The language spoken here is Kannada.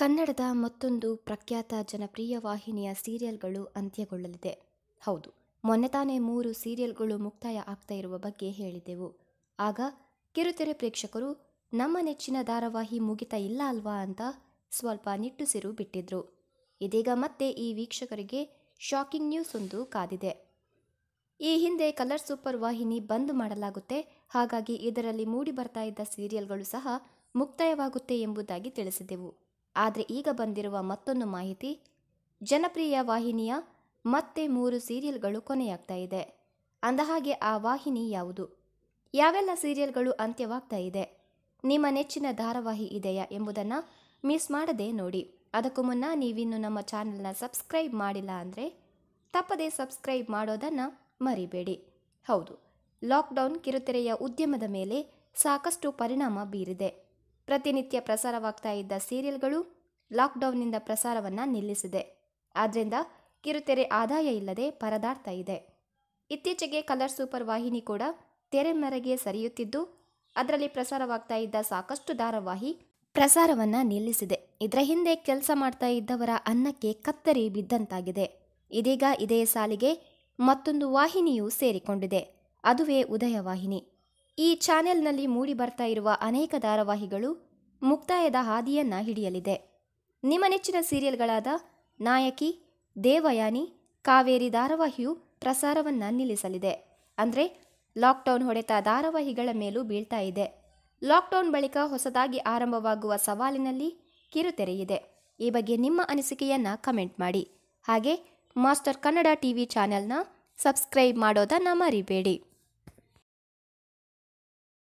ಕನ್ನಡದ ಮತ್ತೊಂದು ಪ್ರಖ್ಯಾತ ಜನಪ್ರಿಯ ವಾಹಿನಿಯ ಸೀರಿಯಲ್ಗಳು ಅಂತ್ಯಗೊಳ್ಳಲಿದೆ ಹೌದು ಮೊನ್ನೆ ತಾನೇ ಮೂರು ಸೀರಿಯಲ್ಗಳು ಮುಕ್ತಾಯ ಆಗ್ತಾ ಇರುವ ಬಗ್ಗೆ ಹೇಳಿದೆವು ಆಗ ಕಿರುತೆರೆ ಪ್ರೇಕ್ಷಕರು ನಮ್ಮ ನೆಚ್ಚಿನ ಧಾರಾವಾಹಿ ಮುಗಿತಾ ಇಲ್ಲ ಅಲ್ವಾ ಅಂತ ಸ್ವಲ್ಪ ನಿಟ್ಟುಸಿರು ಬಿಟ್ಟಿದ್ರು ಇದೀಗ ಮತ್ತೆ ಈ ವೀಕ್ಷಕರಿಗೆ ಶಾಕಿಂಗ್ ನ್ಯೂಸ್ ಒಂದು ಕಾದಿದೆ ಈ ಹಿಂದೆ ಕಲರ್ ಸೂಪರ್ ವಾಹಿನಿ ಬಂದ್ ಮಾಡಲಾಗುತ್ತೆ ಹಾಗಾಗಿ ಇದರಲ್ಲಿ ಮೂಡಿ ಬರ್ತಾ ಇದ್ದ ಸೀರಿಯಲ್ಗಳು ಸಹ ಮುಕ್ತಾಯವಾಗುತ್ತೆ ಎಂಬುದಾಗಿ ತಿಳಿಸಿದೆವು ಆದರೆ ಈಗ ಬಂದಿರುವ ಮತ್ತೊಂದು ಮಾಹಿತಿ ಜನಪ್ರಿಯ ವಾಹಿನಿಯ ಮತ್ತೆ ಮೂರು ಸೀರಿಯಲ್ಗಳು ಕೊನೆಯಾಗ್ತಾ ಇದೆ ಅಂದಹಾಗೆ ಆ ವಾಹಿನಿ ಯಾವುದು ಯಾವೆಲ್ಲ ಸೀರಿಯಲ್ಗಳು ಅಂತ್ಯವಾಗ್ತಾ ಇದೆ ನಿಮ್ಮ ನೆಚ್ಚಿನ ಧಾರಾವಾಹಿ ಇದೆಯಾ ಎಂಬುದನ್ನು ಮಿಸ್ ಮಾಡದೆ ನೋಡಿ ಅದಕ್ಕೂ ಮುನ್ನ ನೀವಿನ್ನು ನಮ್ಮ ಚಾನೆಲ್ನ ಸಬ್ಸ್ಕ್ರೈಬ್ ಮಾಡಿಲ್ಲ ಅಂದರೆ ತಪ್ಪದೇ ಸಬ್ಸ್ಕ್ರೈಬ್ ಮಾಡೋದನ್ನು ಮರಿಬೇಡಿ ಹೌದು ಲಾಕ್ಡೌನ್ ಕಿರುತೆರೆಯ ಉದ್ಯಮದ ಮೇಲೆ ಸಾಕಷ್ಟು ಪರಿಣಾಮ ಬೀರಿದೆ ಪ್ರತಿನಿತ್ಯ ಪ್ರಸಾರವಾಗ್ತಾ ಇದ್ದ ಸೀರಿಯಲ್ಗಳು ಲಾಕ್ಡೌನ್ನಿಂದ ಪ್ರಸಾರವನ್ನು ನಿಲ್ಲಿಸಿದೆ ಆದ್ದರಿಂದ ಕಿರುತೆರೆ ಆದಾಯ ಇಲ್ಲದೆ ಪರದಾಡ್ತಾ ಇದೆ ಇತ್ತೀಚೆಗೆ ಕಲರ್ ಸೂಪರ್ ವಾಹಿನಿ ಕೂಡ ತೆರೆಮರೆಗೆ ಸರಿಯುತ್ತಿದ್ದು ಅದರಲ್ಲಿ ಪ್ರಸಾರವಾಗ್ತಾ ಇದ್ದ ಸಾಕಷ್ಟು ಧಾರಾವಾಹಿ ಪ್ರಸಾರವನ್ನು ನಿಲ್ಲಿಸಿದೆ ಇದರ ಹಿಂದೆ ಕೆಲಸ ಮಾಡ್ತಾ ಇದ್ದವರ ಅನ್ನಕ್ಕೆ ಕತ್ತರಿ ಬಿದ್ದಂತಾಗಿದೆ ಇದೀಗ ಇದೇ ಸಾಲಿಗೆ ಮತ್ತೊಂದು ವಾಹಿನಿಯೂ ಸೇರಿಕೊಂಡಿದೆ ಅದುವೇ ಉದಯವಾಹಿನಿ ಈ ಚಾನೆಲ್ನಲ್ಲಿ ಮೂಡಿಬರ್ತಾ ಇರುವ ಅನೇಕ ಧಾರಾವಾಹಿಗಳು ಮುಕ್ತಾಯದ ಹಾದಿಯನ್ನ ಹಿಡಿಯಲಿದೆ ನಿಮ್ಮ ನೆಚ್ಚಿನ ಸೀರಿಯಲ್ಗಳಾದ ನಾಯಕಿ ದೇವಯಾನಿ ಕಾವೇರಿ ಧಾರಾವಾಹಿಯು ಪ್ರಸಾರವನ್ನ ನಿಲ್ಲಿಸಲಿದೆ ಅಂದರೆ ಲಾಕ್ಡೌನ್ ಹೊಡೆತ ಧಾರಾವಾಹಿಗಳ ಮೇಲೂ ಬೀಳ್ತಾ ಇದೆ ಲಾಕ್ಡೌನ್ ಬಳಿಕ ಹೊಸದಾಗಿ ಆರಂಭವಾಗುವ ಸವಾಲಿನಲ್ಲಿ ಕಿರುತೆರೆಯಿದೆ ಈ ಬಗ್ಗೆ ನಿಮ್ಮ ಅನಿಸಿಕೆಯನ್ನ ಕಮೆಂಟ್ ಮಾಡಿ ಹಾಗೆ ಮಾಸ್ಟರ್ ಕನ್ನಡ ಟಿವಿ ಚಾನೆಲ್ನ ಸಬ್ಸ್ಕ್ರೈಬ್ ಮಾಡೋದನ್ನು ಮರಿಬೇಡಿ